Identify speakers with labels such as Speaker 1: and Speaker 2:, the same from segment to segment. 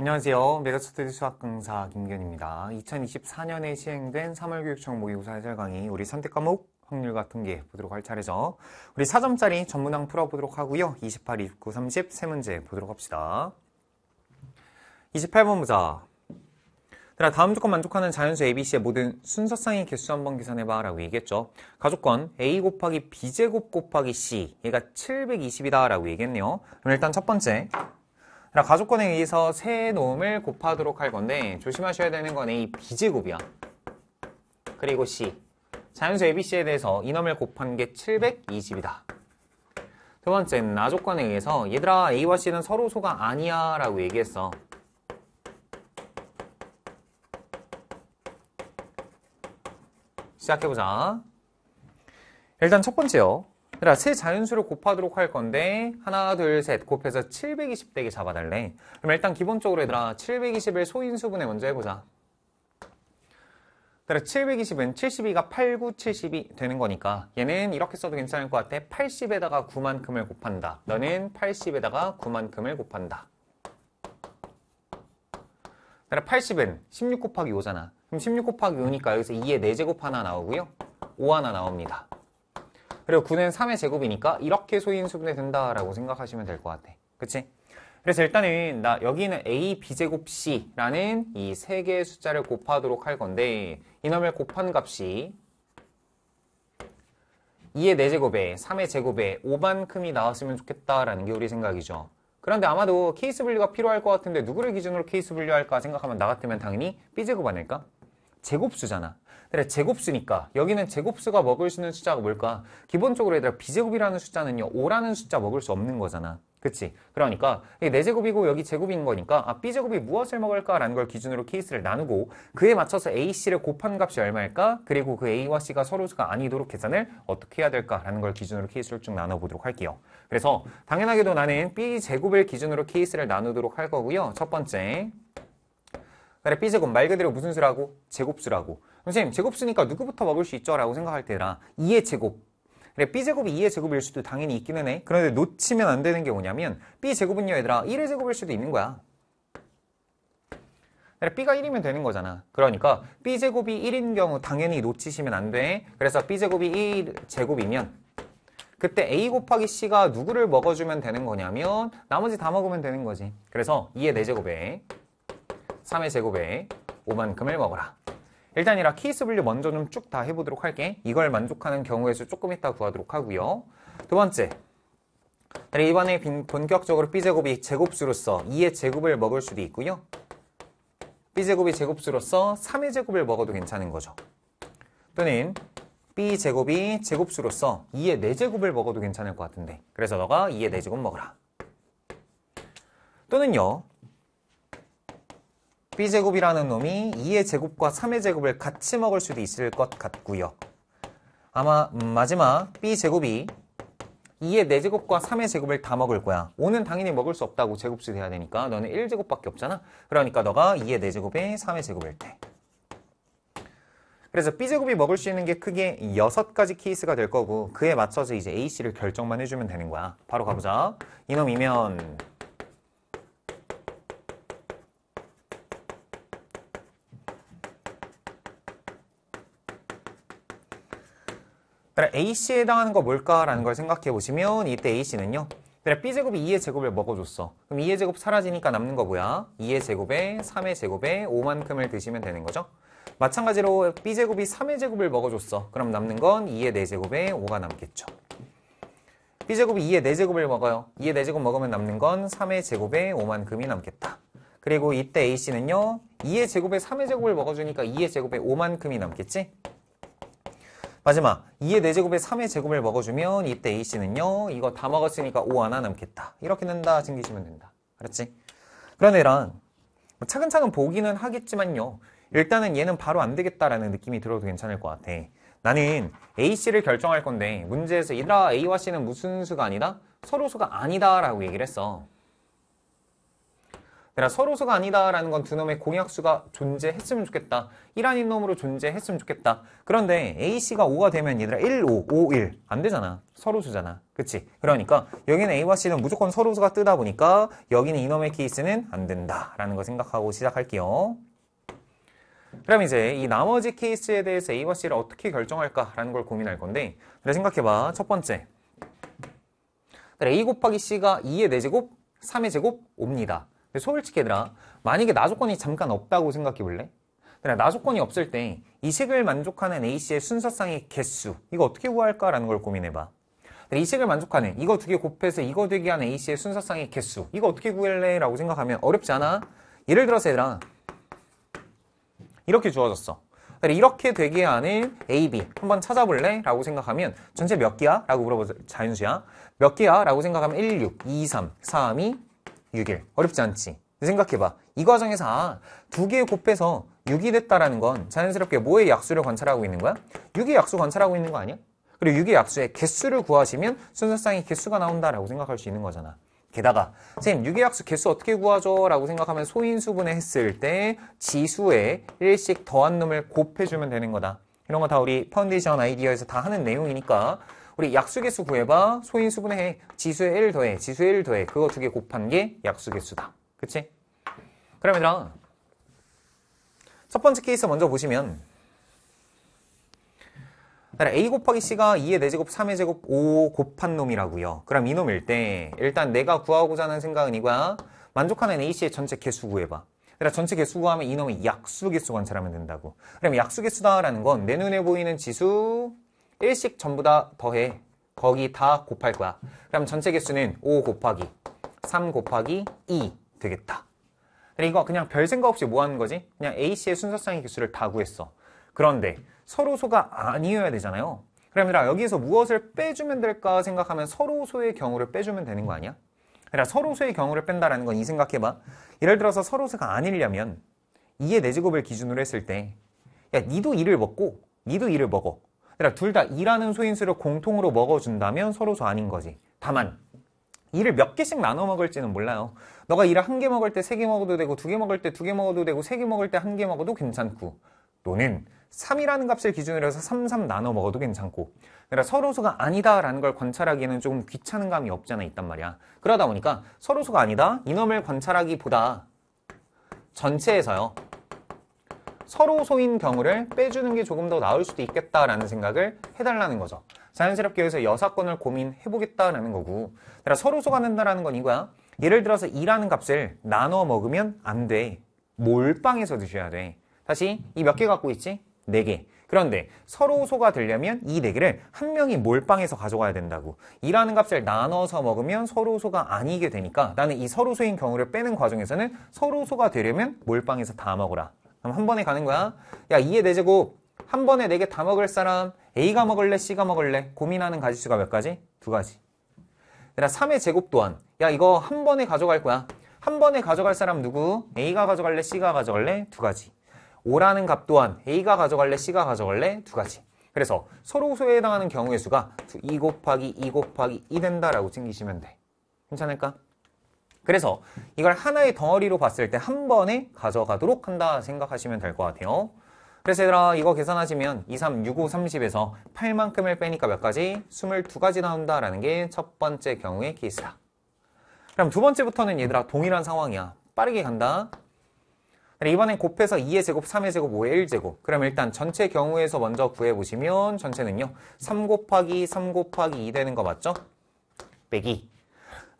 Speaker 1: 안녕하세요. 메가스터디 수학 강사 김견입니다. 2024년에 시행된 3월 교육청 모의고사 해설 강의 우리 선택 과목 확률과 통계 보도록 할 차례죠. 우리 4점짜리 전문항 풀어보도록 하고요. 28, 29, 30 세 문제 보도록 합시다. 28번 보자. 다음 조건 만족하는 자연수 ABC의 모든 순서상의 개수 한번 계산해봐 라고 얘기했죠. 가족권 A 곱하기 B제곱 곱하기 C 얘가 720이다 라고 얘기했네요. 그럼 일단 첫 번째 가족권에 의해서 세놈을 곱하도록 할 건데 조심하셔야 되는 건 A, B제곱이야. 그리고 C. 자연수 ABC에 대해서 이놈을 곱한 게 720이다. 두 번째, 나조건에 의해서 얘들아 A와 C는 서로 소가 아니야 라고 얘기했어. 시작해보자. 일단 첫 번째요. 얘들아 세 자연수를 곱하도록 할 건데 하나 둘 셋 곱해서 720대기 잡아달래 그럼 일단 기본적으로 얘들아 720을 소인수분해 먼저 해보자 따라 720은 72가 8, 9, 72 되는 거니까 얘는 이렇게 써도 괜찮을 것 같아 80에다가 9만큼을 곱한다 너는 80에다가 9만큼을 곱한다 따라 80은 16 곱하기 5잖아 그럼 16 곱하기 5니까 여기서 2의 4제곱 하나 나오고요 5 하나 나옵니다 그리고 9는 3의 제곱이니까 이렇게 소인수분해 된다라고 생각하시면 될 것 같아. 그치? 그래서 일단은 나 여기는 a, b제곱 c라는 이 세 개의 숫자를 곱하도록 할 건데 이놈의 곱한 값이 2의 4제곱에 3의 제곱에 5만큼이 나왔으면 좋겠다라는 게 우리 생각이죠. 그런데 아마도 케이스 분류가 필요할 것 같은데 누구를 기준으로 케이스 분류할까 생각하면 나 같으면 당연히 b제곱 아닐까? 제곱수잖아. 그래 제곱수니까 여기는 제곱수가 먹을 수 있는 숫자가 뭘까? 기본적으로 얘들아 비제곱이라는 숫자는요 5라는 숫자 먹을 수 없는 거잖아. 그치? 그러니까 이게 내 네 제곱이고 여기 제곱인 거니까 아, B제곱이 무엇을 먹을까라는 걸 기준으로 케이스를 나누고 그에 맞춰서 AC를 곱한 값이 얼마일까? 그리고 그 A와 C가 서로가 아니도록 계산을 어떻게 해야 될까라는 걸 기준으로 케이스를 쭉 나눠보도록 할게요. 그래서 당연하게도 나는 B제곱을 기준으로 케이스를 나누도록 할 거고요. 첫 번째 그래 B제곱 말 그대로 무슨 수라고? 제곱수라고 선생님 제곱수니까 누구부터 먹을 수 있죠? 라고 생각할 때라 2의 제곱 그래 B제곱이 2의 제곱일 수도 당연히 있기는 해 그런데 놓치면 안 되는 게 뭐냐면 B제곱은요 얘들아 1의 제곱일 수도 있는 거야 그래 B가 1이면 되는 거잖아 그러니까 B제곱이 1인 경우 당연히 놓치시면 안 돼 그래서 B제곱이 1제곱이면 그때 A 곱하기 C가 누구를 먹어주면 되는 거냐면 나머지 다 먹으면 되는 거지 그래서 2의 4제곱에 3의 제곱에 5만큼을 먹어라. 일단 이라 케이스 분류 먼저 좀 쭉 다 해보도록 할게. 이걸 만족하는 경우에서 조금 이따 구하도록 하고요. 두 번째, 이번에 본격적으로 B제곱이 제곱수로서 2의 제곱을 먹을 수도 있고요. B제곱이 제곱수로서 3의 제곱을 먹어도 괜찮은 거죠. 또는 B제곱이 제곱수로서 2의 4제곱을 먹어도 괜찮을 것 같은데 그래서 너가 2의 4제곱 먹어라. 또는요. b제곱이라는 놈이 2의 제곱과 3의 제곱을 같이 먹을 수도 있을 것 같고요. 아마 음, 마지막 b제곱이 2의 4제곱과 3의 제곱을 다 먹을 거야. 5는 당연히 먹을 수 없다고 제곱수 돼야 되니까 너는 1제곱밖에 없잖아. 그러니까 너가 2의 4제곱에 3의 제곱일 때. 그래서 B제곱이 먹을 수 있는 게 크게 6가지 케이스가 될 거고 그에 맞춰서 이제 A씨를 결정만 해주면 되는 거야. 바로 가보자. 이놈이면 A씨에 해당하는 거 뭘까라는 걸 생각해 보시면 이때 A씨는요. 그래 B제곱이 2의 제곱을 먹어줬어. 그럼 2의 제곱 사라지니까 남는 거 뭐야? 2의 제곱에 3의 제곱에 5만큼을 드시면 되는 거죠. 마찬가지로 B제곱이 3의 제곱을 먹어줬어. 그럼 남는 건 2의 4제곱에 5가 남겠죠. B제곱이 2의 4제곱을 먹어요. 2의 4제곱 먹으면 남는 건 3의 제곱에 5만큼이 남겠다. 그리고 이때 A씨는요. 2의 제곱에 3의 제곱을 먹어주니까 2의 제곱에 5만큼이 남겠지? 마지막 2의 4제곱에 3의 제곱을 먹어주면 이때 A씨는요. 이거 다 먹었으니까 5 하나 남겠다. 이렇게 된다 챙기시면 된다. 알았지? 그런 애랑 뭐 차근차근 보기는 하겠지만요. 일단은 얘는 바로 안 되겠다라는 느낌이 들어도 괜찮을 것 같아. 나는 A씨를 결정할 건데 문제에서 이라 A와 C는 무슨 수가 아니다? 서로 수가 아니다 라고 얘기를 했어. 내가 서로서가 아니다라는 건 두 놈의 공약수가 존재했으면 좋겠다. 1아닌 놈으로 존재했으면 좋겠다. 그런데 A씨가 5가 되면 얘들아 1, 5, 5, 1. 안 되잖아. 서로수잖아. 그치? 그러니까 여기는 A와 C는 무조건 서로수가 뜨다 보니까 여기는 이놈의 케이스는 안 된다라는 거 생각하고 시작할게요. 그럼 이제 이 나머지 케이스에 대해서 A와 C를 어떻게 결정할까라는 걸 고민할 건데 그래 생각해봐. 첫 번째. 그래, A 곱하기 C가 2의 4제곱, 3의 제곱, 옵니다 솔직히 얘들아 만약에 나조건이 잠깐 없다고 생각해 볼래? 그냥 나조건이 없을 때 이식을 만족하는 A씨의 순서상의 개수 이거 어떻게 구할까라는 걸 고민해봐 이식을 만족하는 이거 두 개 곱해서 이거 되게 한 A씨의 순서상의 개수 이거 어떻게 구할래? 라고 생각하면 어렵지 않아? 예를 들어서 얘들아 이렇게 주어졌어 이렇게 되게 하는 A, B 한번 찾아볼래? 라고 생각하면 전체 몇 개야? 라고 물어보자 자연수야 몇 개야? 라고 생각하면 1, 6, 2, 3, 4, 2 6일. 어렵지 않지? 생각해봐. 이 과정에서 아, 두개 곱해서 6이 됐다라는 건 자연스럽게 뭐의 약수를 관찰하고 있는 거야? 6의 약수 관찰하고 있는 거 아니야? 그리고 6의 약수의 개수를 구하시면 순서상의 개수가 나온다라고 생각할 수 있는 거잖아. 게다가 선생님 6의 약수 개수 어떻게 구하죠? 라고 생각하면 소인수분해 했을 때 지수에 1씩 더한 놈을 곱해주면 되는 거다. 이런 거 다 우리 파운데이션 아이디어에서 다 하는 내용이니까 우리 약수개수 구해봐. 소인수 분해. 지수의 1 더해. 지수의 1 더해. 그거 두 개 곱한 게약수개수다 그치? 그럼 얘들아 첫 번째 케이스 먼저 보시면 A 곱하기 C가 2의 4제곱, 3의 제곱, 5 곱한 놈이라고요. 그럼 이놈일 때 일단 내가 구하고자 하는 생각은 이거야. 만족하는 A씨의 전체 개수 구해봐. 그러니까 전체 개수 구하면 이놈의 약수 개수 관찰하면 된다고. 그럼 약수 개수다라는 건 내 눈에 보이는 지수 1씩 전부 다 더해 거기 다 곱할 거야 그럼 전체 개수는 5 곱하기 3 곱하기 2 되겠다 그러 이거 그냥 별 생각 없이 뭐 하는 거지? 그냥 A씨의 순서상의 개수를 다 구했어 그런데 서로소가 아니어야 되잖아요 그러면 여기서 무엇을 빼주면 될까 생각하면 서로소의 경우를 빼주면 되는 거 아니야? 그러니까 서로소의 경우를 뺀다라는 건 이 생각해봐 예를 들어서 서로소가 아니려면 2의 내제곱을 기준으로 했을 때 야, 니도 2를 먹고 니도 2를 먹어 아니라 둘다 일하는 소인수를 공통으로 먹어준다면 서로서 아닌 거지. 다만 일을 몇 개씩 나눠 먹을지는 몰라요. 너가 일을 한개 먹을 때 세 개 먹어도 되고 두 개 먹을 때 두 개 먹어도 되고 세 개 먹을 때 한 개 먹어도 괜찮고 또는 3이라는 값을 기준으로 해서 3, 3 나눠 먹어도 괜찮고 그러니까 서로소가 아니다라는 걸 관찰하기에는 조금 귀찮은 감이 없잖아 있단 말이야 그러다 보니까 서로소가 아니다 이놈을 관찰하기보다 전체에서요 서로 소인 경우를 빼주는 게 조금 더 나을 수도 있겠다라는 생각을 해달라는 거죠. 자연스럽게 여기서 여사건을 고민해보겠다라는 거고 그러니까 서로 소가 된다는건 이거야. 예를 들어서 2라는 값을 나눠 먹으면 안 돼. 몰빵해서 드셔야 돼. 다시 이 몇 개 갖고 있지? 4개. 그런데 서로 소가 되려면 이 4개를 한 명이 몰빵해서 가져가야 된다고. 2라는 값을 나눠서 먹으면 서로 소가 아니게 되니까 나는 이 서로 소인 경우를 빼는 과정에서는 서로 소가 되려면 몰빵해서 다 먹어라. 그럼 한 번에 가는 거야. 야, 2의 4제곱. 한 번에 4개 다 먹을 사람 A가 먹을래? C가 먹을래? 고민하는 가지수가 몇 가지? 두 가지. 3의 제곱 또한 야, 이거 한 번에 가져갈 거야. 한 번에 가져갈 사람 누구? A가 가져갈래? C가 가져갈래? 두 가지. 5라는 값 또한 A가 가져갈래? C가 가져갈래? 두 가지. 그래서 서로 소에 해당하는 경우의 수가 2 곱하기 2 곱하기 2 된다라고 챙기시면 돼. 괜찮을까? 그래서 이걸 하나의 덩어리로 봤을 때 한 번에 가져가도록 한다 생각하시면 될 것 같아요. 그래서 얘들아 이거 계산하시면 2, 3, 6, 5, 30에서 8만큼을 빼니까 몇 가지? 22가지 나온다라는 게 첫 번째 경우의 케이스다. 그럼 두 번째부터는 얘들아 동일한 상황이야. 빠르게 간다. 이번엔 곱해서 2의 제곱, 3의 제곱, 5의 1제곱. 그럼 일단 전체 경우에서 먼저 구해보시면 전체는요. 3 곱하기 3 곱하기 2 되는 거 맞죠? 빼기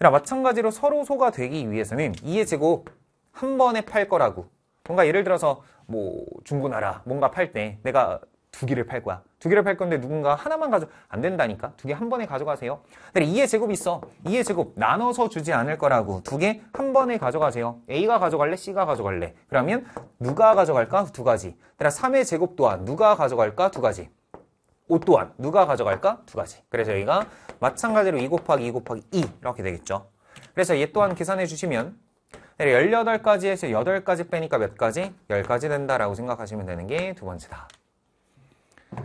Speaker 1: 그러나 마찬가지로 서로 소가 되기 위해서는 이해 제곱 한 번에 팔 거라고 뭔가 예를 들어서 뭐 중고나라 뭔가 팔 때 내가 두 개를 팔 거야 두 개를 팔 건데 누군가 하나만 가져 안 된다니까 두 개 한 번에 가져가세요 근데 2의 제곱 있어 이의 제곱 나눠서 주지 않을 거라고 두 개 한 번에 가져가세요 A가 가져갈래 C가 가져갈래 그러면 누가 가져갈까 두 가지 그러나 3의 제곱 또한 누가 가져갈까 두 가지 5 또한 누가 가져갈까? 두 가지. 그래서 여기가 마찬가지로 2 곱하기 2 곱하기 2 이렇게 되겠죠. 그래서 얘 또한 계산해 주시면 18가지에서 8가지 빼니까 몇 가지? 10가지 된다라고 생각하시면 되는 게 두 번째다.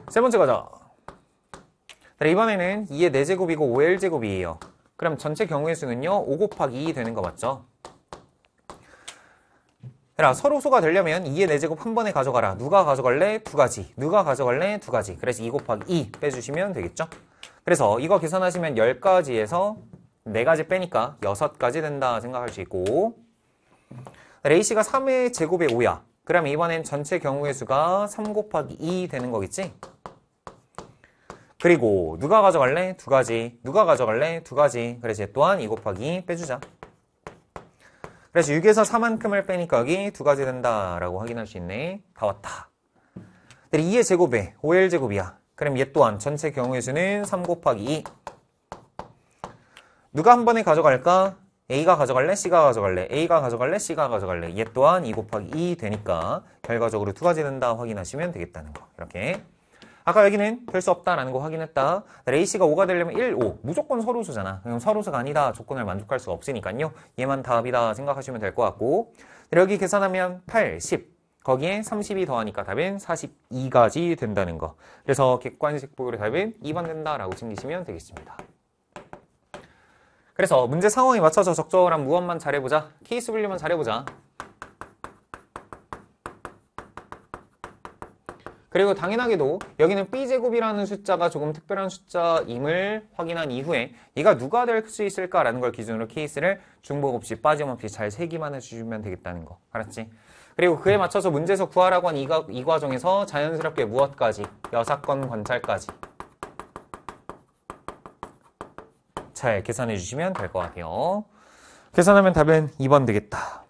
Speaker 1: 세 번째 과자 이번에는 2의 4제곱이고 5의 1제곱이에요. 그럼 전체 경우의 수는요. 5 곱하기 2 되는 거 맞죠? 얘들 서로소가 되려면 2의 4제곱 한 번에 가져가라 누가 가져갈래? 두 가지 누가 가져갈래? 두 가지 그래서 2 곱하기 2 빼주시면 되겠죠 그래서 이거 계산하시면 10가지에서 4가지 빼니까 6가지 된다 생각할 수 있고 레이시가 3의 제곱의 5야 그럼 이번엔 전체 경우의 수가 3 곱하기 2 되는 거겠지? 그리고 누가 가져갈래? 두 가지 누가 가져갈래? 두 가지 그래서 또한 2 곱하기 2 빼주자 그래서 6에서 4만큼을 빼니까 여기 두 가지 된다라고 확인할 수 있네. 다 왔다. 2의 제곱에 5의 1제곱이야. 그럼 얘 또한 전체 경우의 수는 3 곱하기 2. 누가 한 번에 가져갈까? A가 가져갈래? C가 가져갈래? A가 가져갈래? C가 가져갈래? 얘 또한 2 곱하기 2 되니까 결과적으로 두 가지 된다 확인하시면 되겠다는 거. 이렇게 아까 여기는 별 수 없다라는 거 확인했다. 레이시가 5가 되려면 1, 5. 무조건 서로수잖아. 그럼 서로수가 아니다. 조건을 만족할 수가 없으니까요. 얘만 답이다 생각하시면 될 것 같고 여기 계산하면 8, 10. 거기에 30이 더하니까 답은 4 2가지 된다는 거. 그래서 객관식 보율의 답은 2번 된다라고 챙기시면 되겠습니다. 그래서 문제 상황에 맞춰서 적절한 무언만 잘해보자. 케이스 분류만 잘해보자. 그리고 당연하게도 여기는 b제곱이라는 숫자가 조금 특별한 숫자임을 확인한 이후에 얘가 누가 될 수 있을까라는 걸 기준으로 케이스를 중복 없이 빠짐없이 잘 세기만 해주시면 되겠다는 거 알았지? 그리고 그에 맞춰서 문제에서 구하라고 한이이 과정에서 자연스럽게 무엇까지? 여사건 관찰까지 잘 계산해 주시면 될 것 같아요. 계산하면 답은 2번 되겠다.